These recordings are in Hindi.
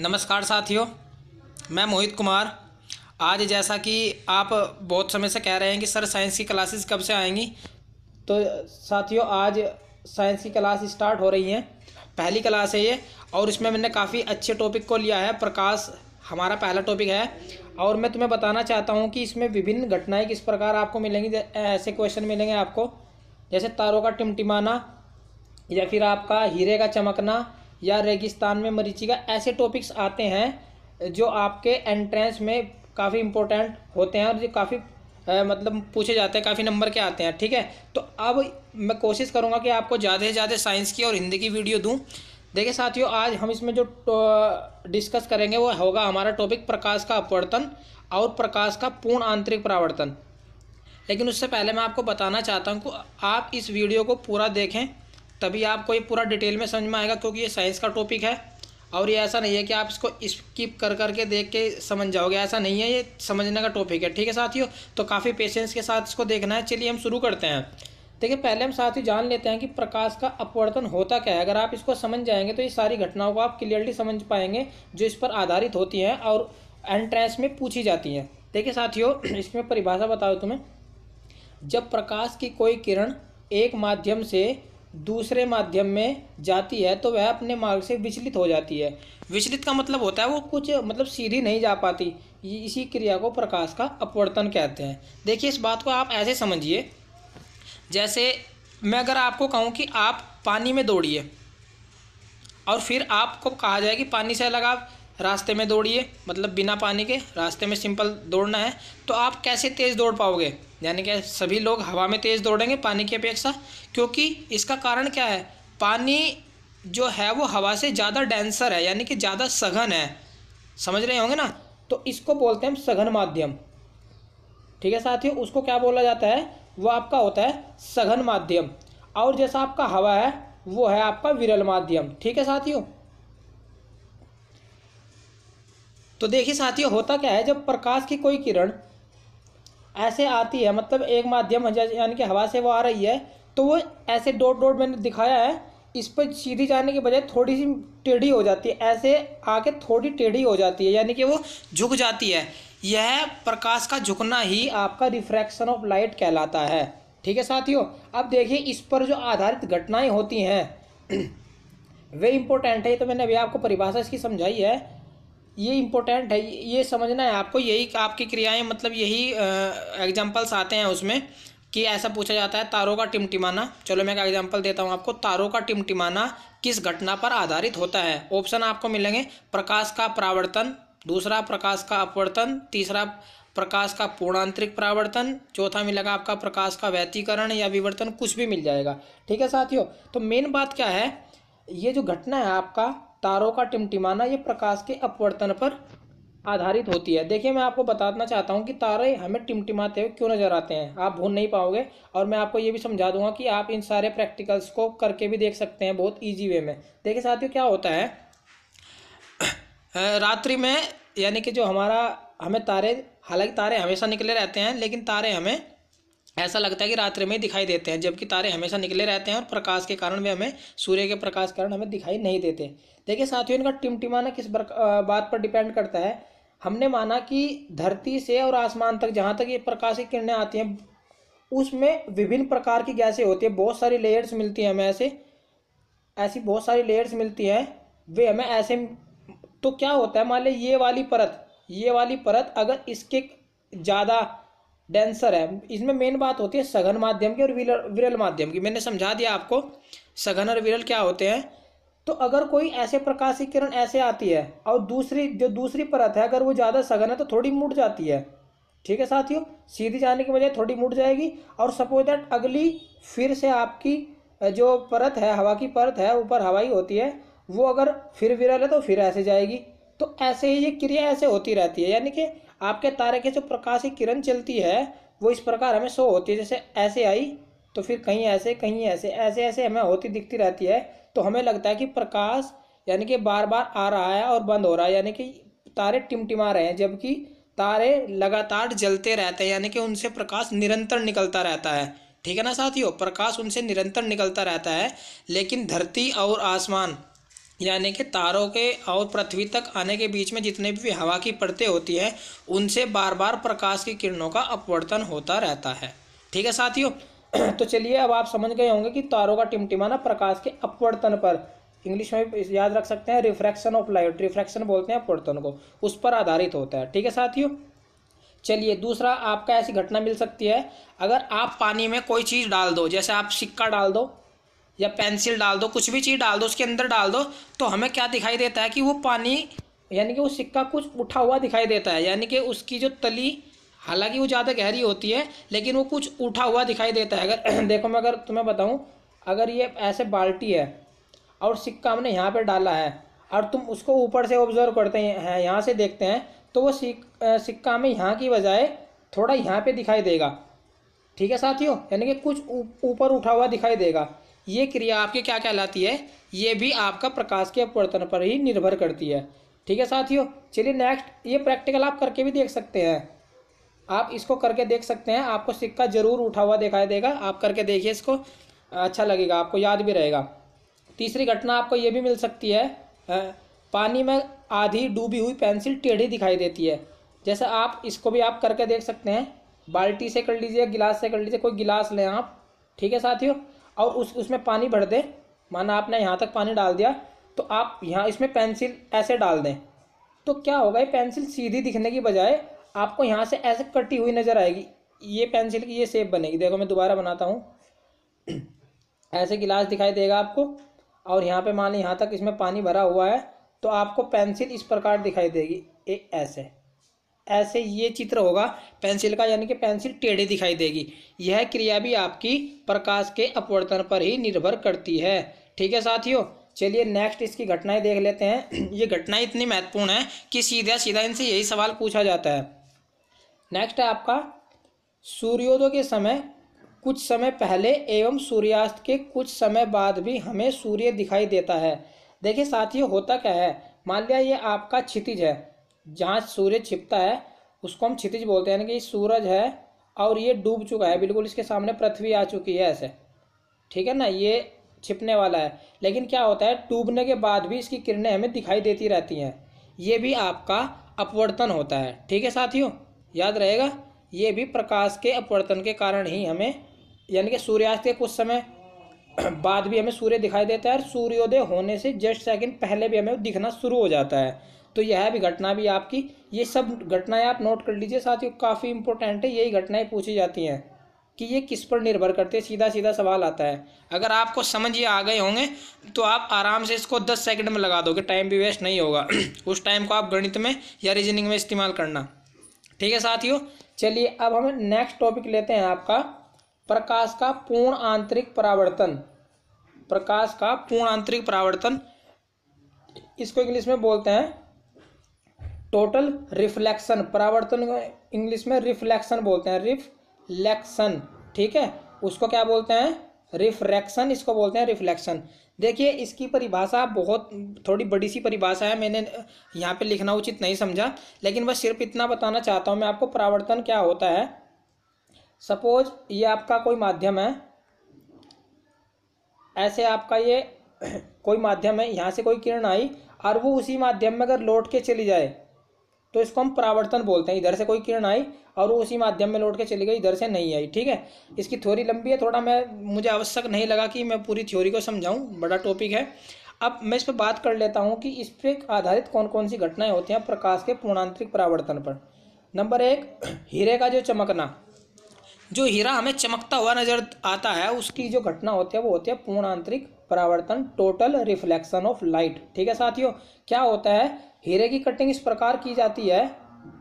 नमस्कार साथियों मैं मोहित कुमार आज जैसा कि आप बहुत समय से कह रहे हैं कि सर साइंस की क्लासेस कब से आएंगी तो साथियों आज साइंस की क्लास स्टार्ट हो रही है पहली क्लास है ये और इसमें मैंने काफ़ी अच्छे टॉपिक को लिया है प्रकाश हमारा पहला टॉपिक है और मैं तुम्हें बताना चाहता हूँ कि इसमें विभिन्न घटनाएँ किस प्रकार आपको मिलेंगी ऐसे क्वेश्चन मिलेंगे आपको जैसे तारों का टिमटिमाना या फिर आपका हीरे का चमकना या रेगिस्तान में मरीचिका ऐसे टॉपिक्स आते हैं जो आपके एंट्रेंस में काफ़ी इंपॉर्टेंट होते हैं और जो काफ़ी मतलब पूछे जाते हैं काफ़ी नंबर के आते हैं ठीक है तो अब मैं कोशिश करूँगा कि आपको ज़्यादा से ज़्यादा साइंस की और हिंदी की वीडियो दूँ देखिए साथियों आज हम इसमें जो डिस्कस करेंगे वो होगा हमारा टॉपिक प्रकाश का अपवर्तन और प्रकाश का पूर्ण आंतरिक परावर्तन लेकिन उससे पहले मैं आपको बताना चाहता हूँ कि आप इस वीडियो को पूरा देखें तभी आपको ये पूरा डिटेल में समझ में आएगा क्योंकि ये साइंस का टॉपिक है और ये ऐसा नहीं है कि आप इसको स्किप कर करके देख के समझ जाओगे ऐसा नहीं है ये समझने का टॉपिक है ठीक है साथियों तो काफ़ी पेशेंस के साथ इसको देखना है चलिए हम शुरू करते हैं देखिए पहले हम साथ ही जान लेते हैं कि प्रकाश का अपवर्तन होता क्या है अगर आप इसको समझ जाएंगे तो ये सारी घटनाओं को आप क्लियरली समझ पाएंगे जो इस पर आधारित होती हैं और एंट्रेंस में पूछी जाती हैं देखिए साथियों इसमें परिभाषा बताओ तुम्हें जब प्रकाश की कोई किरण एक माध्यम से दूसरे माध्यम में जाती है तो वह अपने मार्ग से विचलित हो जाती है विचलित का मतलब होता है वो कुछ मतलब सीधी नहीं जा पाती इसी क्रिया को प्रकाश का अपवर्तन कहते हैं देखिए इस बात को आप ऐसे समझिए जैसे मैं अगर आपको कहूँ कि आप पानी में दौड़िए और फिर आपको कहा जाए कि पानी से अलग आप रास्ते में दौड़िए मतलब बिना पानी के रास्ते में सिंपल दौड़ना है तो आप कैसे तेज़ दौड़ पाओगे यानी कि सभी लोग हवा में तेज़ दौड़ेंगे पानी की अपेक्षा क्योंकि इसका कारण क्या है पानी जो है वो हवा से ज़्यादा डेंसर है यानी कि ज़्यादा सघन है समझ रहे होंगे ना तो इसको बोलते हैं हम सघन माध्यम ठीक है साथियों उसको क्या बोला जाता है वो आपका होता है सघन माध्यम और जैसा आपका हवा है वो है आपका विरल माध्यम ठीक है साथियों तो देखिए साथियों होता क्या है जब प्रकाश की कोई किरण ऐसे आती है मतलब एक माध्यम यानी कि हवा से वो आ रही है तो वो ऐसे डॉट डॉट मैंने दिखाया है इस पर सीधी जाने के बजाय थोड़ी सी टेढ़ी हो जाती है ऐसे आके थोड़ी टेढ़ी हो जाती है यानी कि वो झुक जाती है यह प्रकाश का झुकना ही आपका रिफ्रैक्शन ऑफ लाइट कहलाता है ठीक है साथियों अब देखिए इस पर जो आधारित घटनाएं होती हैं वे इम्पोर्टेंट है तो मैंने अभी आपको परिभाषा इसकी समझाई है ये इम्पोर्टेंट है ये समझना है आपको यही आपकी क्रियाएं मतलब यही एग्जाम्पल्स आते हैं उसमें कि ऐसा पूछा जाता है तारों का टिमटिमाना चलो मैं एक एग्जाम्पल देता हूँ आपको तारों का टिमटिमाना किस घटना पर आधारित होता है ऑप्शन आपको मिलेंगे प्रकाश का परावर्तन दूसरा प्रकाश का अपवर्तन तीसरा प्रकाश का पूर्णांतरिक परावर्तन चौथा मिलेगा आपका प्रकाश का व्यतीकरण या विवर्तन कुछ भी मिल जाएगा ठीक है साथियों तो मेन बात क्या है ये जो घटना है आपका तारों का टिमटिमाना ये प्रकाश के अपवर्तन पर आधारित होती है देखिए मैं आपको बताना चाहता हूँ कि तारे हमें टिमटिमाते हुए क्यों नज़र आते हैं आप भूल नहीं पाओगे और मैं आपको ये भी समझा दूंगा कि आप इन सारे प्रैक्टिकल्स को करके भी देख सकते हैं बहुत ईजी वे में देखिए साथियों क्या होता है रात्रि में यानी कि जो हमारा हमें तारे हालांकि तारे हमेशा निकले रहते हैं लेकिन तारे हमें ऐसा लगता है कि रात्रि में दिखाई देते हैं जबकि तारे हमेशा निकले रहते हैं और प्रकाश के कारण वे हमें सूर्य के प्रकाश के कारण हमें दिखाई नहीं देते देखिए साथियों इनका टिमटिमाना किस बात पर डिपेंड करता है हमने माना कि धरती से और आसमान तक जहाँ तक ये प्रकाश की किरणें आती हैं उसमें विभिन्न प्रकार की गैसें होती हैं बहुत सारी लेयर्स मिलती हैं हमें ऐसे ऐसी बहुत सारी लेयर्स मिलती हैं वे हमें ऐसे तो क्या होता है मान लें ये वाली परत ये वाली परत अगर इसके ज़्यादा डेंसर है इसमें मेन बात होती है सघन माध्यम की और विरल माध्यम की मैंने समझा दिया आपको सघन और विरल क्या होते हैं तो अगर कोई ऐसे प्रकाश की किरण ऐसे आती है और दूसरी जो दूसरी परत है अगर वो ज़्यादा सघन है तो थोड़ी मुड़ जाती है ठीक है साथियों सीधी जाने की बजाय थोड़ी मुड़ जाएगी और सपोज दैट अगली फिर से आपकी जो परत है हवा की परत है ऊपर हवाई होती है वो अगर फिर विरल है तो फिर ऐसे जाएगी तो ऐसे ही ये क्रिया ऐसे होती रहती है यानी कि आपके तारे के जो प्रकाश की किरण चलती है वो इस प्रकार हमें शो होती है जैसे ऐसे आई तो फिर कहीं ऐसे कहीं ऐसे ऐसे ऐसे हमें होती दिखती रहती है तो हमें लगता है कि प्रकाश यानी कि बार बार आ रहा है और बंद हो रहा है यानी कि तारे टिमटिमा रहे हैं जबकि तारे लगातार जलते रहते हैं यानी कि उनसे प्रकाश निरंतर निकलता रहता है ठीक है ना साथियों प्रकाश उनसे निरंतर निकलता रहता है लेकिन धरती और आसमान यानी कि तारों के और पृथ्वी तक आने के बीच में जितने भी हवा की परतें होती हैं उनसे बार बार प्रकाश की किरणों का अपवर्तन होता रहता है ठीक है साथियों तो चलिए अब आप समझ गए होंगे कि तारों का टिमटिमाना प्रकाश के अपवर्तन पर इंग्लिश में याद रख सकते हैं रिफ्रैक्शन ऑफ लाइट रिफ्रैक्शन बोलते हैं अपवर्तन को उस पर आधारित होता है ठीक है साथियों चलिए दूसरा आपका ऐसी घटना मिल सकती है अगर आप पानी में कोई चीज़ डाल दो जैसे आप सिक्का डाल दो या पेंसिल डाल दो कुछ भी चीज़ डाल दो उसके अंदर डाल दो तो हमें क्या दिखाई देता है कि वो पानी यानी कि वो सिक्का कुछ उठा हुआ दिखाई देता है यानी कि उसकी जो तली हालांकि वो ज़्यादा गहरी होती है लेकिन वो कुछ उठा हुआ दिखाई देता है अगर देखो मैं अगर तुम्हें बताऊँ अगर ये ऐसे बाल्टी है और सिक्का हमने यहाँ पर डाला है और तुम उसको ऊपर से ऑब्जर्व करते हैं यहाँ से देखते हैं तो वो सिक्का हमें यहाँ की बजाय थोड़ा यहाँ पर दिखाई देगा ठीक है साथियों यानी कि कुछ ऊपर उठा हुआ दिखाई देगा ये क्रिया आपके क्या कहलाती है ये भी आपका प्रकाश के अपवर्तन पर ही निर्भर करती है ठीक है साथियों चलिए नेक्स्ट ये प्रैक्टिकल आप करके भी देख सकते हैं आप इसको करके देख सकते हैं आपको सिक्का जरूर उठा हुआ दिखाई देगा आप करके देखिए इसको अच्छा लगेगा आपको याद भी रहेगा तीसरी घटना आपको ये भी मिल सकती है पानी में आधी डूबी हुई पेंसिल टेढ़ी दिखाई देती है जैसे आप इसको भी आप करके देख सकते हैं बाल्टी से कर लीजिए गिलास से कर लीजिए कोई गिलास लें आप ठीक है साथियों और उस उसमें पानी भर दें माना आपने यहाँ तक पानी डाल दिया तो आप यहाँ इसमें पेंसिल ऐसे डाल दें तो क्या होगा ये पेंसिल सीधी दिखने की बजाय आपको यहाँ से ऐसे कटी हुई नज़र आएगी ये पेंसिल की ये सेप बनेगी देखो मैं दोबारा बनाता हूँ ऐसे गिलास दिखाई देगा आपको और यहाँ पे मान यहाँ तक इसमें पानी भरा हुआ है तो आपको पेंसिल इस प्रकार दिखाई देगी एक ऐसे ऐसे ये चित्र होगा पेंसिल का यानी कि पेंसिल टेढ़ी दिखाई देगी यह क्रिया भी आपकी प्रकाश के अपवर्तन पर ही निर्भर करती है ठीक है साथियों चलिए नेक्स्ट इसकी घटनाएं देख लेते हैं ये घटनाएं इतनी महत्वपूर्ण है कि सीधा सीधा इनसे यही सवाल पूछा जाता है नेक्स्ट है आपका सूर्योदय के समय कुछ समय पहले एवं सूर्यास्त के कुछ समय बाद भी हमें सूर्य दिखाई देता है देखिए साथियों होता क्या है मान लिया ये आपका क्षितिज है जहाँ सूर्य छिपता है उसको हम क्षितिज बोलते हैं यानी कि सूरज है और ये डूब चुका है बिल्कुल इसके सामने पृथ्वी आ चुकी है ऐसे ठीक है ना ये छिपने वाला है लेकिन क्या होता है डूबने के बाद भी इसकी किरणें हमें दिखाई देती रहती हैं ये भी आपका अपवर्तन होता है ठीक है साथियों याद रहेगा ये भी प्रकाश के अपवर्तन के कारण ही हमें यानी कि सूर्यास्त के कुछ समय बाद भी हमें सूर्य दिखाई देता है और सूर्योदय होने से जस्ट सेकंड पहले भी हमें दिखना शुरू हो जाता है तो यह भी घटना भी आपकी ये सब घटनाएं आप नोट कर लीजिए साथ ही काफ़ी इंपॉर्टेंट है यही घटनाएं पूछी जाती हैं कि ये किस पर निर्भर करते हैं सीधा सीधा सवाल आता है अगर आपको समझ ये आ गए होंगे तो आप आराम से इसको दस सेकंड में लगा दोगे टाइम भी वेस्ट नहीं होगा उस टाइम को आप गणित में या रीजनिंग में इस्तेमाल करना ठीक है साथियों चलिए अब हम नेक्स्ट टॉपिक लेते हैं आपका प्रकाश का पूर्ण आंतरिक परावर्तन प्रकाश का पूर्ण आंतरिक परावर्तन इसको इंग्लिश में बोलते हैं टोटल रिफ्लेक्शन परावर्तन इंग्लिश में रिफ्लेक्शन बोलते हैं रिफ्लेक्शन ठीक है उसको क्या बोलते हैं रिफ्रैक्शन इसको बोलते हैं रिफ्लेक्शन देखिए इसकी परिभाषा बहुत थोड़ी बड़ी सी परिभाषा है मैंने यहाँ पे लिखना उचित नहीं समझा लेकिन बस सिर्फ इतना बताना चाहता हूँ मैं आपको परावर्तन क्या होता है सपोज ये आपका कोई माध्यम है ऐसे आपका ये कोई माध्यम है यहाँ से कोई किरण आई और वो उसी माध्यम में अगर लौट के चली जाए तो इसको हम परावर्तन बोलते हैं इधर से कोई किरण आई और वो उसी माध्यम में लौट के चली गई इधर से नहीं आई ठीक है इसकी थ्योरी लंबी है थोड़ा मैं मुझे आवश्यक नहीं लगा कि मैं पूरी थ्योरी को समझाऊँ बड़ा टॉपिक है अब मैं इस पर बात कर लेता हूँ कि इस पर आधारित कौन कौन सी घटनाएं होती हैं प्रकाश के पूर्णांतरिक परावर्तन पर नंबर एक हीरे का जो चमकना जो हीरा हमें चमकता हुआ नजर आता है उसकी जो घटना होती है वो होती है पूर्ण आंतरिक परावर्तन टोटल रिफ्लेक्शन ऑफ लाइट ठीक है साथियों क्या होता है हीरे की कटिंग इस प्रकार की जाती है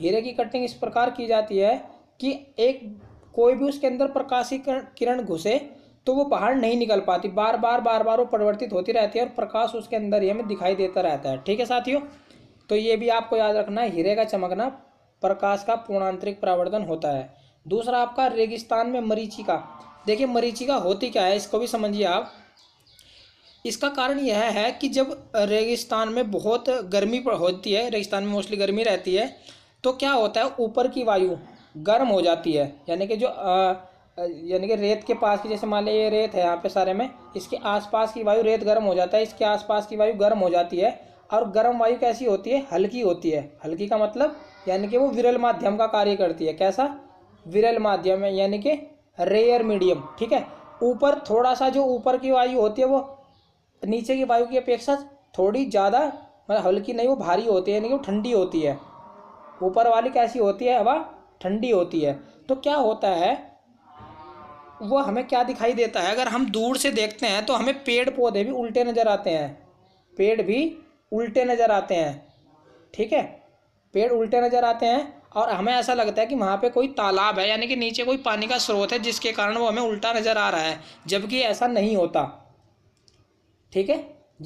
हीरे की कटिंग इस प्रकार की जाती है कि एक कोई भी उसके अंदर प्रकाशी किरण घुसे तो वो बाहर नहीं निकल पाती बार बार बार बार वो परिवर्तित होती रहती है और प्रकाश उसके अंदर ही हमें दिखाई देता रहता है ठीक है साथियों तो ये भी आपको याद रखना है हीरे का चमकना प्रकाश का पूर्णांतरिक परावर्तन होता है दूसरा आपका रेगिस्तान में मरीचिका देखिए मरीचिका होती क्या है इसको भी समझिए आप इसका कारण यह है कि जब रेगिस्तान में बहुत गर्मी होती है रेगिस्तान में मोस्टली गर्मी रहती है तो क्या होता है ऊपर की वायु गर्म हो जाती है यानी कि जो यानी कि रेत के पास की जैसे मान लीजिए ये रेत है यहाँ पे सारे में इसके आसपास की वायु रेत गर्म हो जाता है इसके आसपास की वायु गर्म हो जाती है और गर्म वायु कैसी होती है हल्की होती है हल्की का मतलब यानी कि वो विरल माध्यम का कार्य करती है कैसा विरल माध्यम है यानी कि रेयर मीडियम ठीक है ऊपर थोड़ा सा जो ऊपर की वायु होती है वो नीचे की वायु की अपेक्षा थोड़ी ज़्यादा मतलब हल्की नहीं वो भारी होती है यानी कि वो ठंडी होती है ऊपर वाली कैसी होती है हवा ठंडी होती है तो क्या होता है वो हमें क्या दिखाई देता है अगर हम दूर से देखते हैं तो हमें पेड़ पौधे भी उल्टे नज़र आते हैं पेड़ भी उल्टे नज़र आते हैं ठीक है पेड़ उल्टे नज़र आते हैं और हमें ऐसा लगता है कि वहाँ पे कोई तालाब है यानी कि नीचे कोई पानी का स्रोत है जिसके कारण वो हमें उल्टा नज़र आ रहा है जबकि ऐसा नहीं होता ठीक है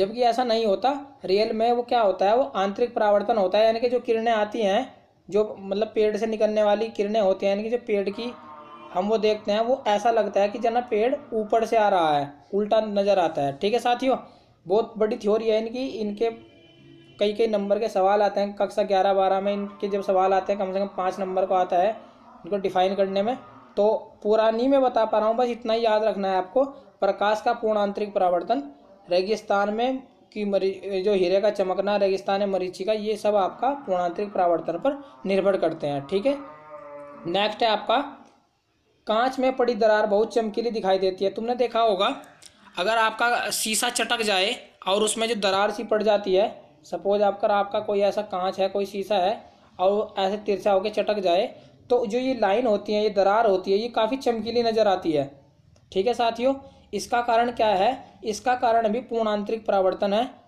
जबकि ऐसा नहीं होता रियल में वो क्या होता है वो आंतरिक परावर्तन होता है यानी कि जो किरणें आती हैं जो मतलब पेड़ से निकलने वाली किरणें होती हैं यानी कि जो पेड़ की हम वो देखते हैं वो ऐसा लगता है कि जना पेड़ ऊपर से आ रहा है उल्टा नज़र आता है ठीक है साथियों बहुत बड़ी थ्योरी है इनकी इनके कई कई नंबर के सवाल आते हैं कक्षा ग्यारह बारह में इनके जब सवाल आते हैं कम से कम पाँच नंबर को आता है इनको डिफाइन करने में तो पूरा नहीं मैं बता पा रहा हूँ बस इतना ही याद रखना है आपको प्रकाश का पूर्ण आंतरिक परावर्तन रेगिस्तान में की मरी जो हीरे का चमकना रेगिस्तान है मरीची का ये सब आपका पूर्णांतरिक परावर्तन पर निर्भर करते हैं ठीक है नेक्स्ट है आपका कांच में पड़ी दरार बहुत चमकीली दिखाई देती है तुमने देखा होगा अगर आपका शीशा चटक जाए और उसमें जो दरार सी पड़ जाती है सपोज आपका आपका कोई ऐसा कांच है कोई शीशा है और ऐसे तिरछा होकर चटक जाए तो जो ये लाइन होती है ये दरार होती है ये काफ़ी चमकीली नज़र आती है ठीक है साथियों इसका कारण क्या है इसका कारण भी पूर्णांतरिक परावर्तन है